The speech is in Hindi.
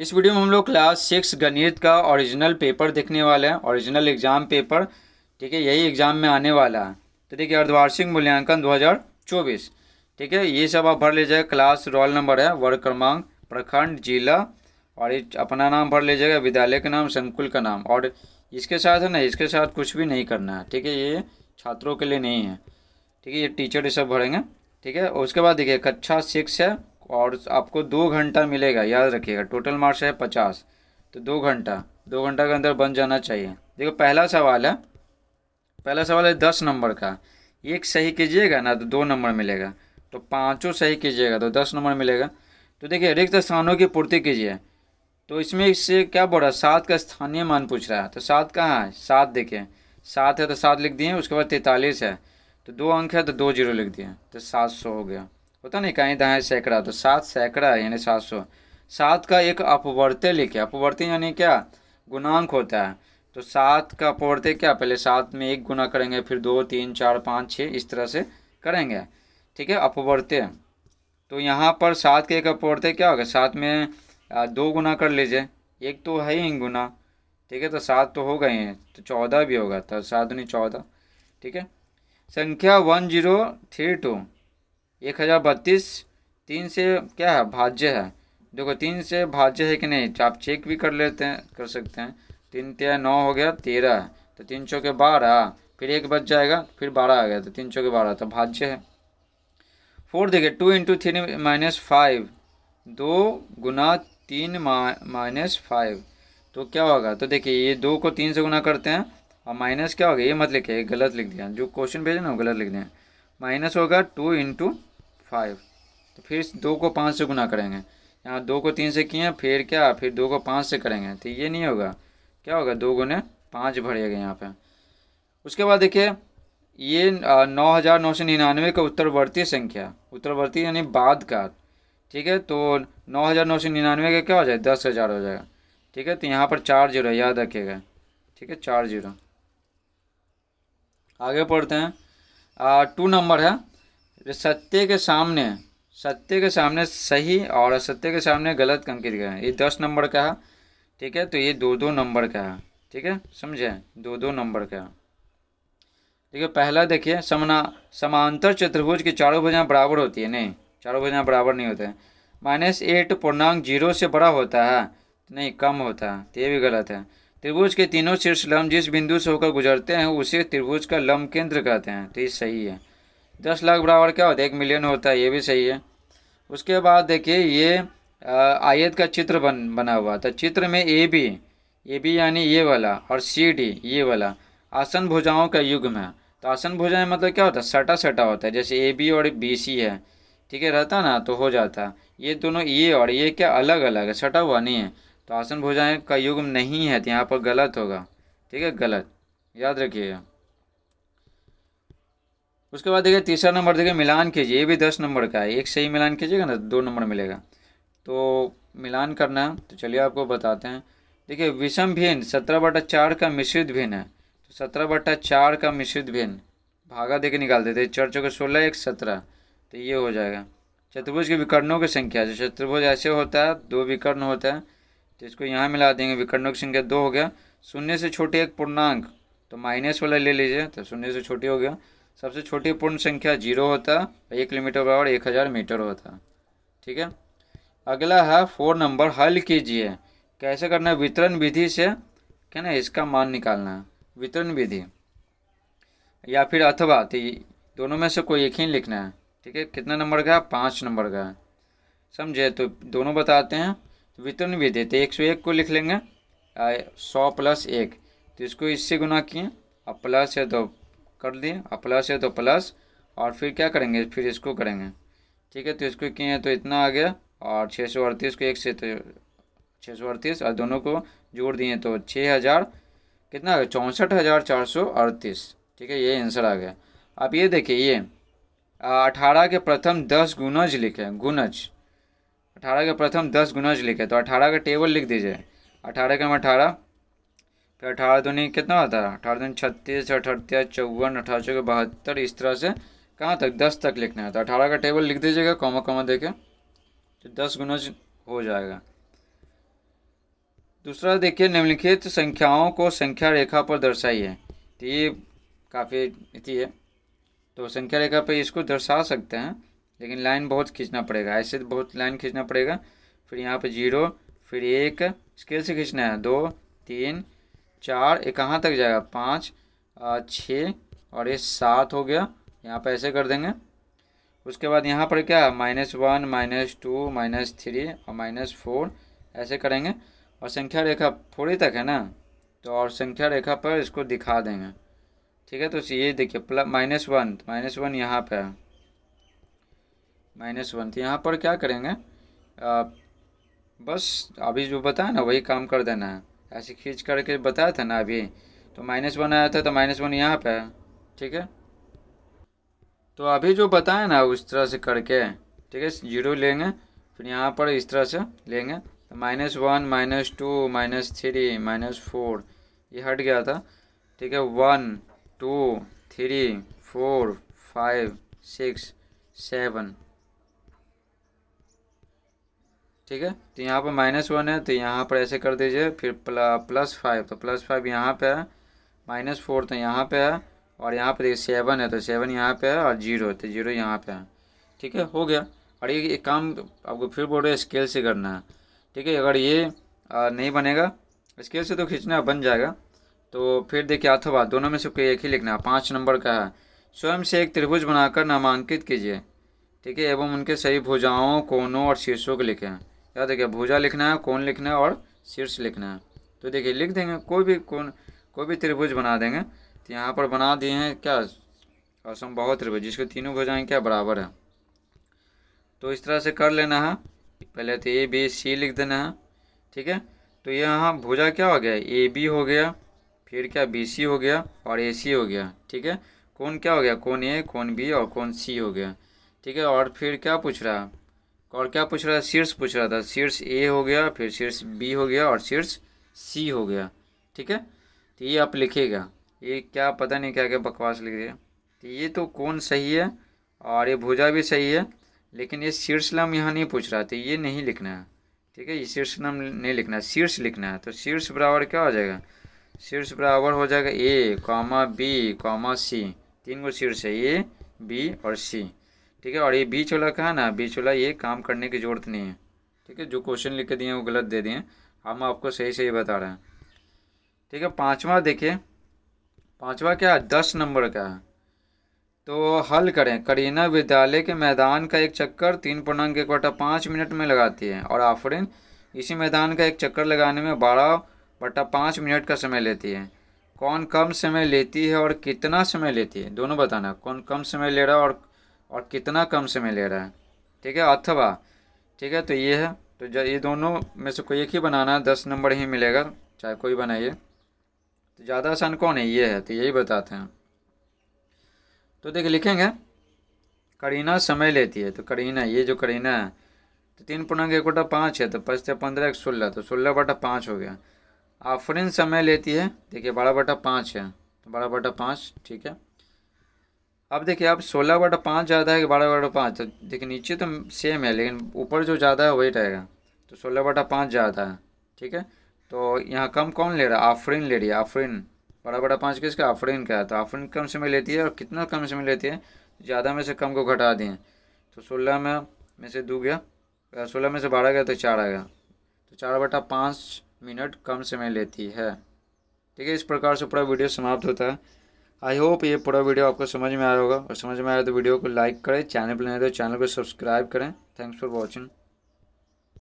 इस वीडियो में हम लोग क्लास सिक्स गणित का ओरिजिनल पेपर देखने वाले हैं ओरिजिनल एग्ज़ाम पेपर ठीक है यही एग्ज़ाम में आने वाला है तो देखिए अर्धवार्षिक मूल्यांकन 2024 ठीक है ये सब आप भर लीजिएगा क्लास रोल नंबर है वर्ग क्रमांक प्रखंड जिला और अपना नाम भर लीजिएगा विद्यालय का नाम संकुल का नाम और इसके साथ है ना इसके साथ कुछ भी नहीं करना है ठीक है ये छात्रों के लिए नहीं है ठीक है ये टीचर ये सब भरेंगे ठीक है उसके बाद देखिए कक्षा सिक्स है और आपको दो घंटा मिलेगा याद रखिएगा टोटल मार्क्स है पचास तो दो घंटा दो घंटा के अंदर बन जाना चाहिए देखो पहला सवाल है पहला सवाल है दस नंबर का एक सही कीजिएगा ना तो दो नंबर मिलेगा तो पाँचों सही कीजिएगा तो दस नंबर मिलेगा तो देखिए रिक्त स्थानों की पूर्ति कीजिए तो इसमें इससे क्या बोल रहा है सात का स्थानीय मान पूछ रहा है तो सात कहाँ है सात देखिए सात है तो सात लिख दिए उसके बाद तैंतालीस है तो दो अंक है तो दो जीरो लिख दिए तो सात सौ हो गया होता नहीं कहीं दाएँ सैकड़ा तो सात सैकड़ा यानी सात सौ सात का एक अपवर्त्य लिखे अपवर्त्य यानी क्या गुणांक होता है तो सात का अपवर्त्य क्या पहले सात में एक गुना करेंगे फिर दो तीन चार पाँच छः इस तरह से करेंगे ठीक है अपवर्त्य तो यहाँ पर सात के एक अपवर्त्य क्या होगा सात में दो गुना कर लीजिए एक तो है ही गुना ठीक है तो सात तो हो गए हैं तो चौदह भी होगा तो सात नहीं चौदह ठीक है संख्या वन जीरो थ्री टू एक हज़ार बत्तीस तीन से क्या है भाज्य है देखो तीन से भाज्य है कि नहीं तो आप चेक भी कर लेते हैं कर सकते हैं तीन तेरह नौ हो गया तेरह तो तीन चौके बारह फिर एक बच जाएगा फिर बारह आ गया तो तीन चौके बारह तो भाज्य है फोर देखिए two into three minus five दो गुना तीन माइनस फाइव तो क्या होगा तो देखिए ये दो को तीन से गुना करते हैं और माइनस क्या होगा ये मत लिखे गलत लिख दिया जो क्वेश्चन भेजे ना वो गलत लिख दिया माइनस होगा टू इंटू फाइव तो फिर दो को पाँच से गुना करेंगे यहाँ दो को तीन से किए फिर क्या फिर दो को पाँच से करेंगे तो ये नहीं होगा क्या होगा दो गुने पाँच भरेगा यहाँ पे उसके बाद देखिए ये नौ हज़ार नौ सौ निन्यानवे का उत्तरवर्ती संख्या उत्तरवर्ती यानी बाद का ठीक है तो नौ हज़ार नौ सौ निन्यानवे का क्या हो जाए दस हज़ार हो जाएगा ठीक है तो यहाँ पर चार जीरो याद रखिएगा ठीक है चार जीरो आगे पढ़ते हैं टू नंबर है सत्य के सामने सत्य के सामने सही और असत्य के सामने गलत कंकित का है ये दस नंबर का है ठीक है तो ये दो दो नंबर का है ठीक है समझे दो दो नंबर का ठीक है पहला देखिए समना समांतर चतुर्भुज की चारों भुजाएं बराबर होती है नहीं चारों भुजाएं बराबर नहीं होते हैं माइनस एट पूर्णांक जीरो से बड़ा होता है नहीं कम होता है तो ये भी गलत है त्रिभुज के तीनों शीर्ष लम्ब जिस बिंदु से होकर गुजरते हैं उसे त्रिभुज का लम्ब केंद्र कहते हैं तो ये सही है दस लाख बराबर क्या होता है एक मिलियन होता है ये भी सही है उसके बाद देखिए ये आयत का चित्र बन बना हुआ था तो चित्र में ए बी ए बी यानी ये वाला और सी डी ये वाला आसन भुजाओं का युग्म है तो आसन भुजाएं मतलब क्या होता है सटा सटा होता है जैसे ए बी और बी सी है ठीक है रहता ना तो हो जाता ये दोनों ये और ये क्या अलग अलग है सटा हुआ नहीं है तो आसन भुजाएं का युग्म नहीं है तो यहाँ पर गलत होगा ठीक है गलत याद रखिएगा उसके बाद देखिए तीसरा नंबर देखिए मिलान कीजिए ये भी दस नंबर का है एक से ही मिलान कीजिएगा ना दो नंबर मिलेगा तो मिलान करना है तो चलिए आपको बताते हैं देखिए विषम भिन्न सत्रह बटा चार का मिश्रित भिन्न है तो सत्रह बटा चार का मिश्रित भिन्न भागा दे निकाल देते हैं चार चौके सोलह एक सत्रह तो ये हो जाएगा चतुर्भुज के विकर्णों की संख्या जो चतुर्भुज ऐसे होता है दो विकर्ण होता है तो इसको यहाँ मिला देंगे विकर्णों की संख्या दो हो गया शून्य से छोटे एक पूर्णांक तो माइनस वाला ले लीजिए तो शून्य से छोटी हो गया सबसे छोटी पूर्ण संख्या जीरो होता है एक किलोमीटर बराबर एक हज़ार मीटर होता ठीक है अगला है फोर नंबर हल कीजिए कैसे करना है वितरण विधि से क्या ना इसका मान निकालना है वितरण विधि या फिर अथवा तो दोनों में से कोई एक ही लिखना है ठीक है कितना नंबर का पाँच नंबर का समझे तो दोनों बताते हैं वितरण विधि तो एक सौ एक को लिख लेंगे सौ प्लस एक तो इसको इससे गुना किए अब प्लस है तो कर दिए और प्लस है तो प्लस और फिर क्या करेंगे फिर इसको करेंगे ठीक है तो इसको किए हैं तो इतना आ गया और छः सौ अड़तीस को एक से तो छः सौ अड़तीस और दोनों को जोड़ दिए तो छः हज़ार कितना आ गया चौंसठ हज़ार चार सौ अड़तीस ठीक है ये आंसर आ गया अब ये देखिए ये अठारह के प्रथम दस गुनज लिखे गुनज अठारह के प्रथम दस गुनज लिखे तो अठारह का टेबल लिख दीजिए अठारह के हम अठारह फिर तो अठारह दूनी कितना होता है अठारह दूनी छत्तीस अठहत्तर चौवन अठारह चौके बहत्तर इस तरह से कहाँ तक दस तक लिखना है तो अठारह का टेबल लिख दीजिएगा कॉमा कॉमा दे के तो दस गुना हो जाएगा दूसरा देखिए निम्नलिखित संख्याओं को संख्या रेखा पर दर्शाइए तो ये काफ़ी इति है तो संख्या रेखा पर इसको दर्शा सकते हैं लेकिन लाइन बहुत खींचना पड़ेगा ऐसे तो बहुत लाइन खींचना पड़ेगा फिर यहाँ पर जीरो फिर एक स्केल से खींचना है दो तीन चार ये कहाँ तक जाएगा पाँच छः और ये सात हो गया यहाँ पर ऐसे कर देंगे उसके बाद यहाँ पर क्या minus one minus two minus three और माइनस फोर ऐसे करेंगे और संख्या रेखा थोड़ी तक है ना तो और संख्या रेखा पर इसको दिखा देंगे ठीक है तो ये देखिए प्लस माइनस वन तो माइनस वन यहाँ पर है माइनस वन तो यहाँ पर क्या करेंगे आ, बस अभी जो बताया ना वही काम कर देना है ऐसे खींच करके बताया था ना अभी तो माइनस वन आया था तो माइनस वन यहाँ पे है ठीक है तो अभी जो बताया ना उस तरह से करके ठीक है जीरो लेंगे फिर यहाँ पर इस तरह से लेंगे तो minus one minus two minus three minus four ये हट गया था ठीक है one two three four five six seven ठीक है तो यहाँ पर माइनस वन है तो यहाँ पर ऐसे कर दीजिए फिर प्ल, प्लस फाइव तो प्लस फाइव यहाँ पर है माइनस फोर तो यहाँ पर है और यहाँ पर देखिए सेवन है तो सेवन यहाँ पर है और जीरो तो जीरो यहाँ पर है ठीक है हो गया और ये एक काम आपको फिर बोल रहे स्केल से करना है ठीक है अगर ये आ, नहीं बनेगा स्केल से तो खींचना बन जाएगा तो फिर देखिए अथवा बात दोनों में से कोई एक ही लिखना है पाँच नंबर का है स्वयं से एक त्रिभुज बनाकर नामांकित कीजिए ठीक है एवं उनके सही भुजाओं कोनों और शीर्षों को लिखें याद देखिए भुजा लिखना है कौन लिखना है और शीर्ष लिखना है तो देखिए लिख देंगे कोई भी कौन कोई भी त्रिभुज बना देंगे तो यहाँ पर बना दिए हैं क्या बहुत त्रिभुज जिसके तीनों भुजाएँ क्या बराबर है तो इस तरह से कर लेना है पहले तो ए बी सी लिख देना है ठीक है तो यहाँ भुजा क्या हो गया ए बी हो गया फिर क्या बी सी हो गया और ए सी हो गया ठीक है कौन क्या हो गया कौन ए कौन बी और कौन सी हो गया ठीक है और फिर क्या पूछ रहा है और क्या पूछ रहा था शीर्ष पूछ रहा था शीर्ष ए हो गया फिर शीर्ष बी हो गया और शीर्ष सी हो गया ठीक है तो ये आप लिखेगा ये क्या पता नहीं क्या क्या बकवास लिख दिया तो ये तो कौन सही है और ये भुजा भी सही है लेकिन ये शीर्ष नाम यहाँ नहीं पूछ रहा तो ये नहीं लिखना है ठीक है ये शीर्ष नाम नहीं लिखना है शीर्ष लिखना है तो शीर्ष बराबर क्या हो जाएगा शीर्ष बराबर हो जाएगा A comma B comma C तीन गो शीर्ष है ए बी और सी ठीक है और ये बीच वाला कहा ना बीच वाला ये काम करने की ज़रूरत नहीं है ठीक है जो क्वेश्चन लिख के दिए हैं वो गलत दे दिए हम आपको सही सही बता रहे हैं ठीक है पाँचवा देखिए पाँचवा क्या है दस नंबर का है तो हल करें करीना विद्यालय के मैदान का एक चक्कर तीन पूर्णांक एक बटा पाँच मिनट में लगाती है और आफरीन इसी मैदान का एक चक्कर लगाने में बारह बटा पाँच मिनट का समय लेती है कौन कम समय लेती है और कितना समय लेती है दोनों बताना कौन कम समय ले रहा है और और कितना कम समय ले रहा है ठीक है अथवा ठीक है तो ये है तो जब ये दोनों में से कोई एक ही बनाना है दस नंबर ही मिलेगा चाहे कोई बनाइए तो ज़्यादा आसान कौन है ये है तो यही बताते हैं तो देखिए लिखेंगे करीना समय लेती है तो करीना ये जो करीना है तो तीन पूर्णांक एक बटा पाँच है तो पचते पंद्रह एक सोलह तो सोलह बटा पाँच हो गया आफरीन समय लेती है देखिए बारह बटा पाँच है तो बारह बटा पाँच ठीक है अब देखिए आप सोलह बटा पाँच ज़्यादा है कि बारह बटा पाँच तो देखिए नीचे तो सेम है लेकिन ऊपर जो ज़्यादा है वही रहेगा तो सोलह बटा पाँच ज़्यादा है ठीक है तो यहाँ कम कौन ले रहा है आफरीन ले रही है आफरीन बड़ा बड़ा पाँच के इसका आफरीन का है तो आफरीन कम से में लेती है और कितना कम से में लेती है ज़्यादा में से कम को घटा दिए तो सोलह में में से दो गया सोलह में से बारह गया तो चार आ गया तो चार बटा पाँच मिनट कम समय लेती है ठीक है इस प्रकार से पूरा वीडियो समाप्त होता है आई होप ये पूरा वीडियो आपको समझ में आया होगा और समझ में आया तो वीडियो को लाइक करें चैनल पर नहीं तो चैनल को सब्सक्राइब करें थैंक्स फॉर वॉचिंग